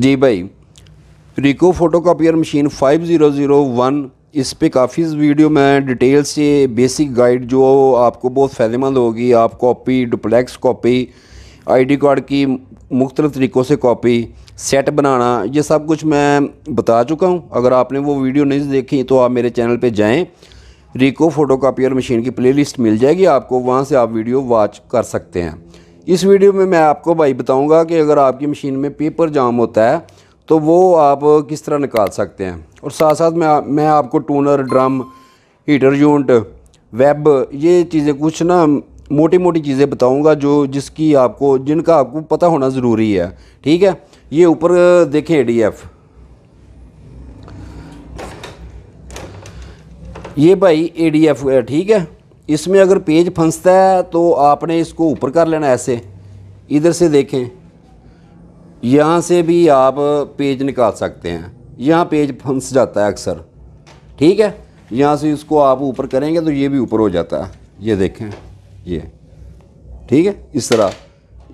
जी भाई रिको photocopier machine 5001 इस पे काफ़ी वीडियो में डिटेल से बेसिक गाइड जो आपको बहुत फ़ायदेमंद होगी आप copy duplex copy ID card की मुख्तल तरीक़ों से कॉपी सेट बनाना ये सब कुछ मैं बता चुका हूँ अगर आपने वो वीडियो नहीं देखी तो आप मेरे चैनल पे जाएं रिको फोटो कापियर मशीन की प्लेलिस्ट मिल जाएगी आपको वहाँ से आप वीडियो वॉच कर सकते हैं इस वीडियो में मैं आपको भाई बताऊंगा कि अगर आपकी मशीन में पेपर जाम होता है तो वो आप किस तरह निकाल सकते हैं और साथ साथ मैं मैं आपको टूनर ड्रम हीटर यूनिट वेब ये चीज़ें कुछ ना मोटी मोटी चीज़ें बताऊंगा जो जिसकी आपको जिनका आपको पता होना ज़रूरी है ठीक है ये ऊपर देखें ए डी एफ ये भाई ए डी एफ ठीक है इसमें अगर पेज फंसता है तो आपने इसको ऊपर कर लेना ऐसे इधर से देखें यहाँ से भी आप पेज निकाल सकते हैं यहाँ पेज फंस जाता है अक्सर ठीक है यहाँ से इसको आप ऊपर करेंगे तो ये भी ऊपर हो जाता है ये देखें ये ठीक है इस तरह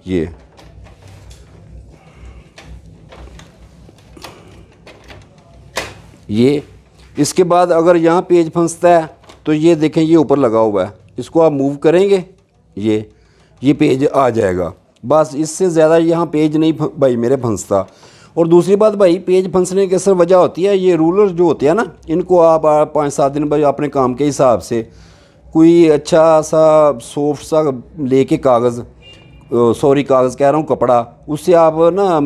ये ये इसके बाद अगर यहाँ पेज फंसता है तो ये देखें ये ऊपर लगा हुआ है इसको आप मूव करेंगे ये ये पेज आ जाएगा बस इससे ज़्यादा यहाँ पेज नहीं भाई मेरे फंसता और दूसरी बात भाई पेज फंसने की असर वजह होती है ये रूलर जो होते हैं ना इनको आप, पाँच सात दिन भाई अपने काम के हिसाब से कोई अच्छा सा सॉफ्ट सा लेके कागज़ सॉरी कागज़ कह रहा हूँ कपड़ा उससे आप ना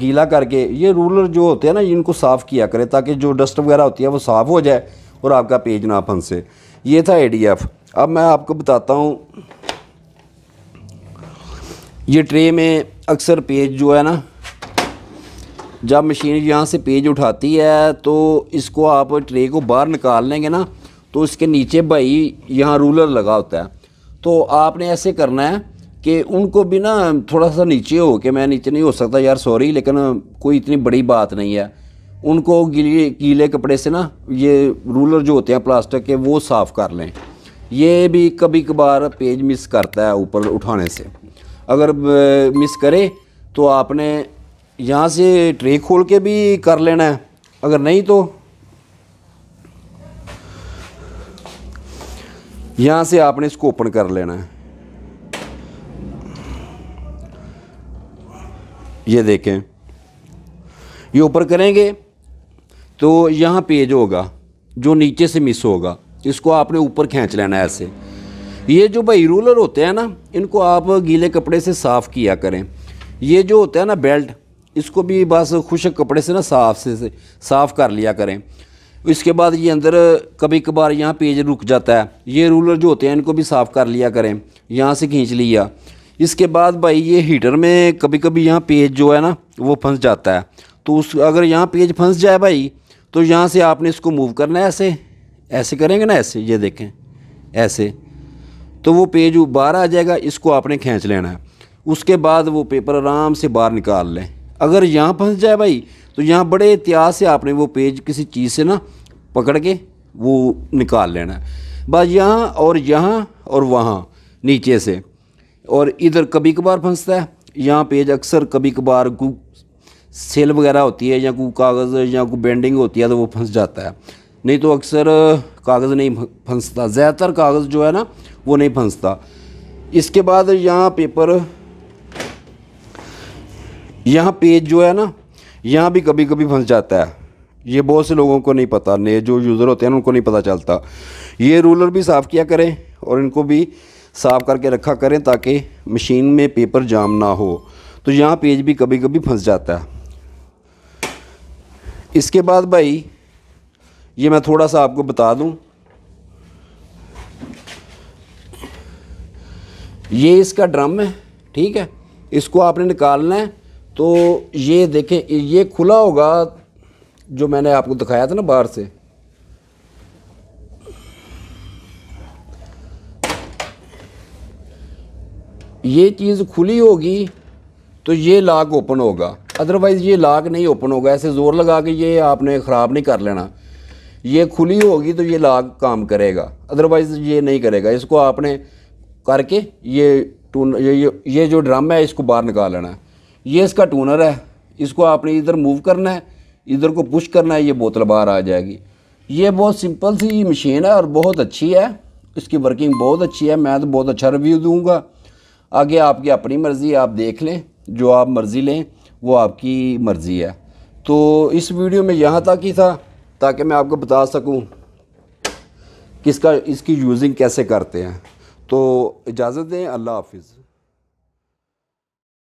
गीला करके ये रूलर जो होते हैं ना इनको साफ़ किया करें ताकि जो डस्ट वगैरह होती है वो साफ़ हो जाए और आपका पेज ना फंसे ये था एडीएफ अब मैं आपको बताता हूँ ये ट्रे में अक्सर पेज जो है ना जब मशीन यहाँ से पेज उठाती है तो इसको आप ट्रे को बाहर निकाल लेंगे ना तो इसके नीचे भाई यहाँ रूलर लगा होता है तो आपने ऐसे करना है कि उनको भी ना थोड़ा सा नीचे हो के मैं नीचे नहीं हो सकता यार सॉरी लेकिन कोई इतनी बड़ी बात नहीं है उनको गीले गीले कपड़े से ना ये रूलर जो होते हैं प्लास्टिक के वो साफ़ कर लें ये भी कभी कभार पेज मिस करता है ऊपर उठाने से अगर मिस करे तो आपने यहाँ से ट्रे खोल के भी कर लेना है अगर नहीं तो यहाँ से आपने इसको ओपन कर लेना है ये देखें ये ऊपर करेंगे तो यहाँ पेज होगा जो नीचे से मिस होगा इसको आपने ऊपर खींच लेना है ऐसे ये जो भाई रूलर होते हैं ना इनको आप गीले कपड़े से साफ़ किया करें ये जो होता है ना बेल्ट इसको भी बस खुशक कपड़े से ना साफ से, से साफ़ कर लिया करें इसके बाद ये अंदर कभी कभार यहाँ पेज रुक जाता है ये रूलर जो होते हैं इनको भी साफ़ कर लिया करें यहाँ से खींच लिया इसके बाद भाई ये हीटर में कभी कभी यहाँ पेज जो है ना वो फंस जाता है तो उस अगर यहाँ पेज फंस जाए भाई तो यहाँ से आपने इसको मूव करना है ऐसे ऐसे करेंगे ना ऐसे ये देखें ऐसे तो वो पेज बाहर आ जाएगा इसको आपने खींच लेना है उसके बाद वो पेपर आराम से बाहर निकाल लें अगर यहाँ फंस जाए भाई तो यहाँ बड़े एहतियात से आपने वो पेज किसी चीज़ से ना पकड़ के वो निकाल लेना है बस यहाँ और यहाँ और वहाँ नीचे से और इधर कभी कभार फंसता है यहाँ पेज अक्सर कभी कभार सेल वगैरह होती है या कोई कागज़ या कोई बेंडिंग होती है तो वो फंस जाता है नहीं तो अक्सर कागज़ नहीं फंसता ज़्यादातर कागज़ जो है ना वो नहीं फंसता इसके बाद यहाँ पेपर यहाँ पेज जो है ना यहाँ भी कभी कभी फंस जाता है ये बहुत से लोगों को नहीं पता नए जो यूज़र होते हैं उनको नहीं पता चलता ये रूलर भी साफ़ किया करें और इनको भी साफ़ करके रखा करें ताकि मशीन में पेपर जाम ना हो तो यहाँ पेज भी कभी कभी फंस जाता है इसके बाद भाई ये मैं थोड़ा सा आपको बता दूं ये इसका ड्रम है ठीक है इसको आपने निकालना है तो ये देखें ये खुला होगा जो मैंने आपको दिखाया था ना बाहर से ये चीज़ खुली होगी तो ये लाक ओपन होगा अदरवाइज़ ये लाक नहीं ओपन होगा ऐसे ज़ोर लगा के ये आपने ख़राब नहीं कर लेना ये खुली होगी तो ये लाक काम करेगा अदरवाइज़ ये नहीं करेगा इसको आपने करके ये टून ये ये, जो ड्रम है इसको बाहर निकाल लेना है ये इसका टूनर है इसको आपने इधर मूव करना है इधर को पुश करना है ये बोतल बाहर आ जाएगी ये बहुत सिंपल सी मशीन है और बहुत अच्छी है इसकी वर्किंग बहुत अच्छी है मैं तो बहुत अच्छा रिव्यू दूँगा आगे आपकी अपनी मर्ज़ी आप देख लें जो आप मर्ज़ी लें वो आपकी मर्ज़ी है तो इस वीडियो में यहाँ तक ही था ताकि मैं आपको बता सकूँ किसका इसकी यूजिंग कैसे करते हैं तो इजाज़त दें अल्लाह हाफिज़